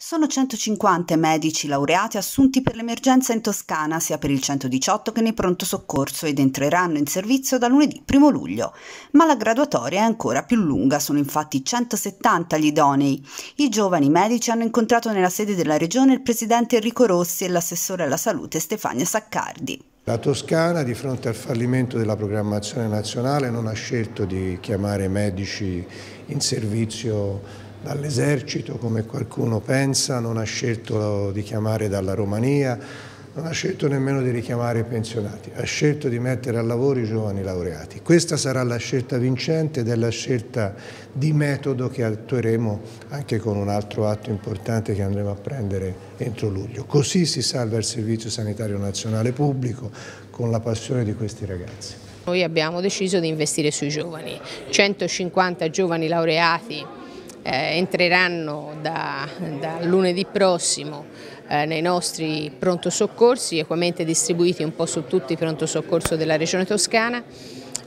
Sono 150 medici laureati assunti per l'emergenza in Toscana, sia per il 118 che nei pronto soccorso, ed entreranno in servizio da lunedì 1 luglio. Ma la graduatoria è ancora più lunga, sono infatti 170 gli idonei. I giovani medici hanno incontrato nella sede della regione il presidente Enrico Rossi e l'assessore alla salute Stefania Saccardi. La Toscana, di fronte al fallimento della programmazione nazionale, non ha scelto di chiamare medici in servizio dall'esercito, come qualcuno pensa, non ha scelto di chiamare dalla Romania, non ha scelto nemmeno di richiamare i pensionati, ha scelto di mettere al lavoro i giovani laureati. Questa sarà la scelta vincente ed è la scelta di metodo che attueremo anche con un altro atto importante che andremo a prendere entro luglio. Così si salva il Servizio Sanitario Nazionale Pubblico con la passione di questi ragazzi. Noi abbiamo deciso di investire sui giovani, 150 giovani laureati eh, entreranno da, da, lunedì prossimo eh, nei nostri pronto soccorsi, equamente distribuiti un po' su tutti i pronto soccorso della regione toscana,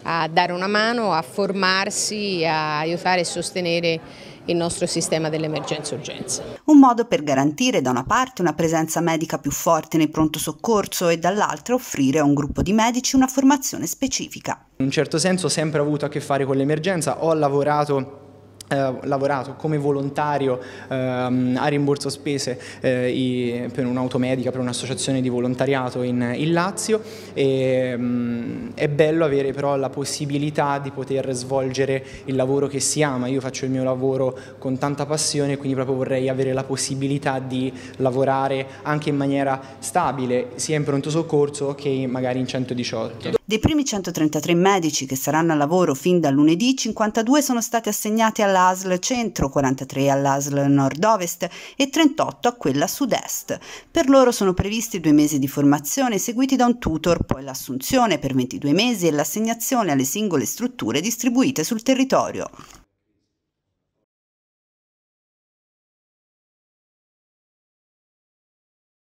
a dare una mano, a formarsi, a aiutare e sostenere il nostro sistema dell'emergenza-urgenza. Un modo per garantire da una parte una presenza medica più forte nel pronto soccorso e dall'altra offrire a un gruppo di medici una formazione specifica. In un certo senso ho sempre avuto a che fare con l'emergenza, ho lavorato eh, lavorato come volontario ehm, a rimborso spese eh, i, per un'automedica, per un'associazione di volontariato in, in Lazio e, mh, mm, è bello avere però la possibilità di poter svolgere il lavoro che si ama, io faccio il mio lavoro con tanta passione quindi proprio vorrei avere la possibilità di lavorare anche in maniera stabile sia in pronto soccorso che magari in 118. Dei primi 133 medici che saranno al lavoro fin da lunedì, 52 sono stati assegnati all'ASL Centro, 43 all'ASL Nord-Ovest e 38 a quella Sud-Est. Per loro sono previsti due mesi di formazione seguiti da un tutor, poi l'assunzione per 22 mesi e l'assegnazione alle singole strutture distribuite sul territorio.